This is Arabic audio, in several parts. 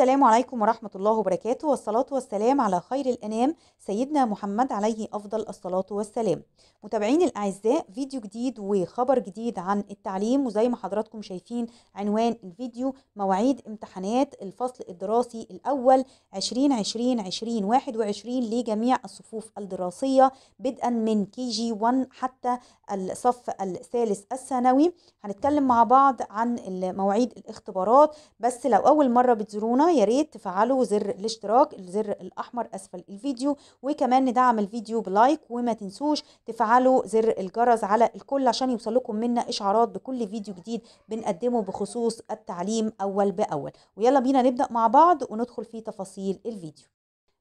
السلام عليكم ورحمة الله وبركاته والصلاة والسلام على خير الأنام سيدنا محمد عليه أفضل الصلاة والسلام متابعين الأعزاء فيديو جديد وخبر جديد عن التعليم وزي ما حضراتكم شايفين عنوان الفيديو مواعيد امتحانات الفصل الدراسي الأول 2020-2021 لجميع الصفوف الدراسية بدءا من كي جي 1 حتى الصف الثالث الثانوي هنتكلم مع بعض عن مواعيد الاختبارات بس لو أول مرة بتزورونا يا ريت تفعلوا زر الاشتراك الزر الاحمر اسفل الفيديو وكمان ندعم الفيديو بلايك وما تنسوش تفعلوا زر الجرس على الكل عشان يوصلكم منا اشعارات بكل فيديو جديد بنقدمه بخصوص التعليم اول باول ويلا بينا نبدا مع بعض وندخل في تفاصيل الفيديو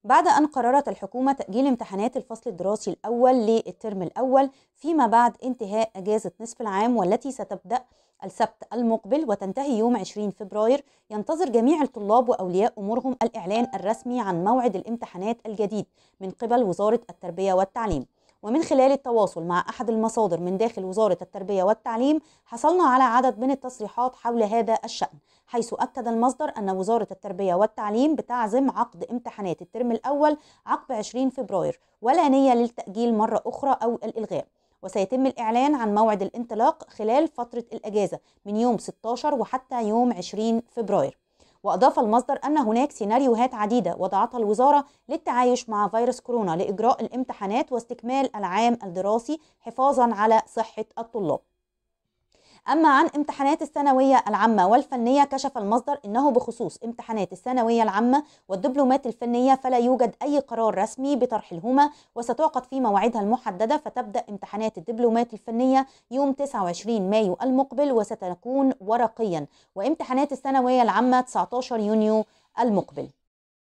بعد أن قررت الحكومة تأجيل امتحانات الفصل الدراسي الأول للترم الأول فيما بعد انتهاء أجازة نصف العام والتي ستبدأ السبت المقبل وتنتهي يوم 20 فبراير ينتظر جميع الطلاب وأولياء أمورهم الإعلان الرسمي عن موعد الامتحانات الجديد من قبل وزارة التربية والتعليم ومن خلال التواصل مع أحد المصادر من داخل وزارة التربية والتعليم حصلنا على عدد من التصريحات حول هذا الشأن حيث أكد المصدر أن وزارة التربية والتعليم بتعزم عقد امتحانات الترم الأول عقب 20 فبراير ولا نية للتأجيل مرة أخرى أو الإلغاء وسيتم الإعلان عن موعد الانطلاق خلال فترة الأجازة من يوم 16 وحتى يوم 20 فبراير وأضاف المصدر أن هناك سيناريوهات عديدة وضعتها الوزارة للتعايش مع فيروس كورونا لإجراء الامتحانات واستكمال العام الدراسي حفاظا على صحة الطلاب أما عن امتحانات الثانوية العامة والفنية كشف المصدر أنه بخصوص امتحانات الثانوية العامة والدبلومات الفنية فلا يوجد أي قرار رسمي بطرحهما وستعقد في مواعيدها المحددة فتبدأ امتحانات الدبلومات الفنية يوم 29 مايو المقبل وستكون ورقيا وامتحانات الثانوية العامة 19 يونيو المقبل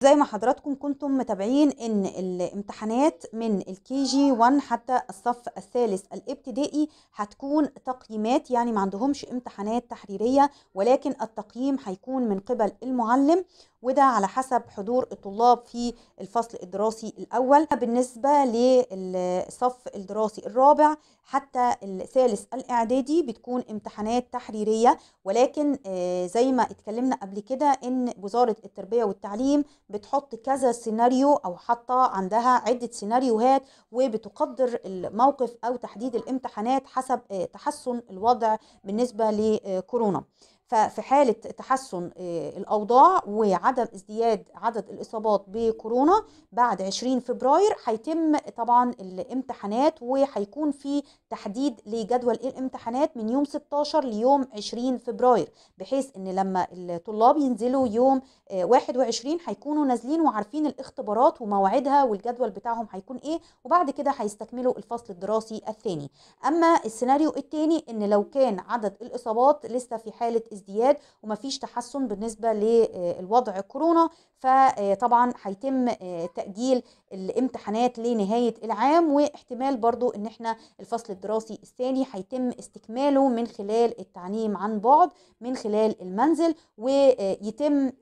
زي ما حضراتكم كنتم متابعين ان الامتحانات من الكي جي 1 حتى الصف الثالث الابتدائي هتكون تقييمات يعني ما عندهمش امتحانات تحريرية ولكن التقييم هيكون من قبل المعلم وده على حسب حضور الطلاب في الفصل الدراسي الأول بالنسبة للصف الدراسي الرابع حتى الثالث الإعدادي بتكون امتحانات تحريرية ولكن آه، زي ما اتكلمنا قبل كده إن وزارة التربية والتعليم بتحط كذا سيناريو أو حاطة عندها عدة سيناريوهات وبتقدر الموقف أو تحديد الامتحانات حسب آه، تحسن الوضع بالنسبة لكورونا ففي حالة تحسن آه، الأوضاع وعدم ازدياد عدد الإصابات بكورونا بعد 20 فبراير هيتم طبعا الامتحانات وهيكون في تحديد لجدول الامتحانات من يوم 16 ليوم 20 فبراير بحيث ان لما الطلاب ينزلوا يوم 21 آه، هيكونوا نازلين وعارفين الاختبارات ومواعيدها والجدول بتاعهم هيكون ايه وبعد كده هيستكملوا الفصل الدراسي الثاني اما السيناريو الثاني ان لو كان عدد الاصابات لسه في حاله ازدياد ومفيش تحسن بالنسبه للوضع آه، كورونا فطبعا آه، هيتم آه، تاجيل الامتحانات لنهايه العام واحتمال برضو ان احنا الفصل الدراسي الثاني هيتم استكماله من خلال التعليم عن بعد من خلال المنزل ويتم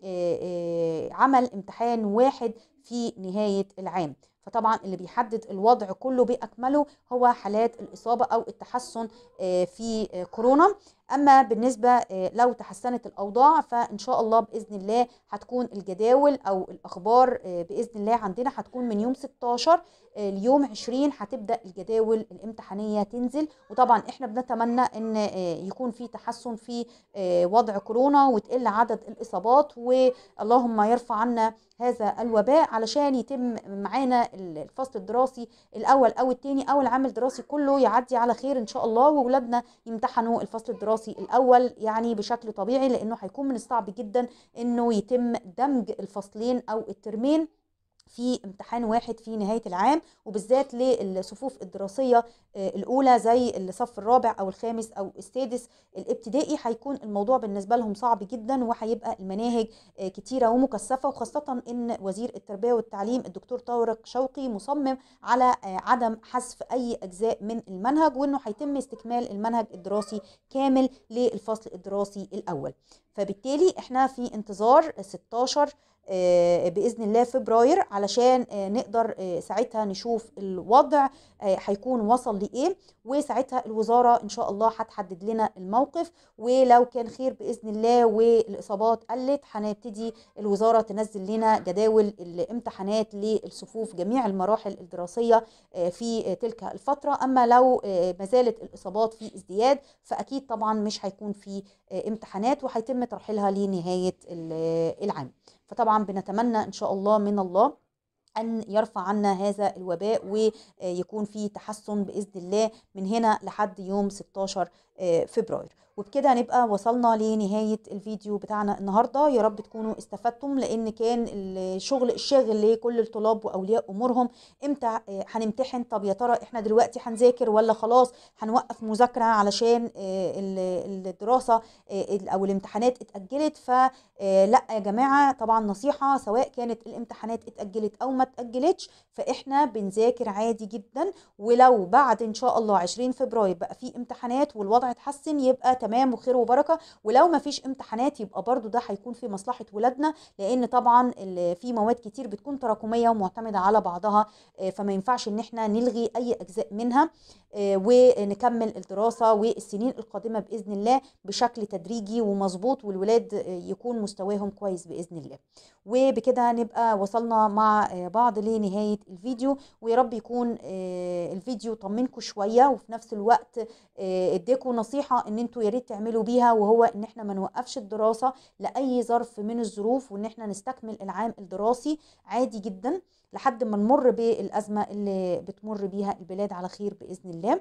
عمل امتحان واحد في نهايه العام فطبعا اللي بيحدد الوضع كله باكمله هو حالات الاصابه او التحسن في كورونا اما بالنسبه آه، لو تحسنت الاوضاع فان شاء الله باذن الله هتكون الجداول او الاخبار آه، باذن الله عندنا هتكون من يوم 16 آه، ليوم 20 هتبدا الجداول الامتحانيه تنزل وطبعا احنا بنتمنى ان يكون في تحسن في وضع كورونا وتقل عدد الاصابات واللهم يرفع عنا هذا الوباء علشان يتم معانا الفصل الدراسي الاول او الثاني او العام الدراسي كله يعدي على خير ان شاء الله واولادنا يمتحنوا الفصل الدراسي الدراسي الاول يعني بشكل طبيعي لانه هيكون من الصعب جدا انه يتم دمج الفصلين او الترمين في امتحان واحد في نهايه العام وبالذات للصفوف الدراسيه آه، الاولى زي الصف الرابع او الخامس او السادس الابتدائي هيكون الموضوع بالنسبه لهم صعب جدا وهيبقى المناهج آه، كتيره ومكثفه وخاصه ان وزير التربيه والتعليم الدكتور طارق شوقي مصمم على آه، عدم حذف اي اجزاء من المنهج وانه هيتم استكمال المنهج الدراسي كامل للفصل الدراسي الاول فبالتالي احنا في انتظار 16 آه، باذن الله فبراير علشان آه، نقدر آه، ساعتها نشوف الوضع هيكون وصل لايه وساعتها الوزاره ان شاء الله هتحدد لنا الموقف ولو كان خير باذن الله والاصابات قلت هنبتدي الوزاره تنزل لنا جداول الامتحانات للصفوف جميع المراحل الدراسيه في تلك الفتره اما لو ما زالت الاصابات في ازدياد فاكيد طبعا مش هيكون في امتحانات وهيتم ترحيلها لنهاية العام فطبعا بنتمنى إن شاء الله من الله أن يرفع عنا هذا الوباء ويكون في تحسن بإذن الله من هنا لحد يوم 16 آه، فبراير وبكده هنبقى وصلنا لنهاية الفيديو بتاعنا النهاردة يا رب تكونوا استفدتم لان كان الشغل الشاغل لكل الطلاب واولياء امورهم امتى آه، هنمتحن طب يا ترى احنا دلوقتي هنذاكر ولا خلاص هنوقف مذاكرة علشان آه، الدراسة او الامتحانات اتأجلت فلا يا جماعة طبعا نصيحة سواء كانت الامتحانات اتأجلت او ما اتأجلتش فاحنا بنذاكر عادي جدا ولو بعد ان شاء الله 20 فبراير بقى في امتحانات والوضع هتحسن يبقى تمام وخير وبركه ولو ما فيش امتحانات يبقى برده ده هيكون في مصلحه ولادنا لان طبعا في مواد كتير بتكون تراكميه ومعتمده على بعضها آه، فما ينفعش ان احنا نلغي اي اجزاء منها آه، ونكمل الدراسه والسنين القادمه باذن الله بشكل تدريجي ومظبوط والولاد آه، يكون مستواهم كويس باذن الله وبكده نبقى وصلنا مع بعض لنهايه الفيديو ويا رب يكون الفيديو طمنكم شويه وفي نفس الوقت اديكم النصيحه ان انتوا يا ريت تعملوا بيها وهو ان احنا ما نوقفش الدراسه لاي ظرف من الظروف وان احنا نستكمل العام الدراسي عادي جدا لحد ما نمر بالازمه اللي بتمر بيها البلاد على خير باذن الله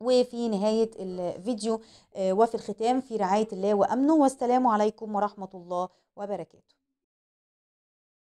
وفي نهايه الفيديو آه، وفي الختام في رعايه الله وامنه والسلام عليكم ورحمه الله وبركاته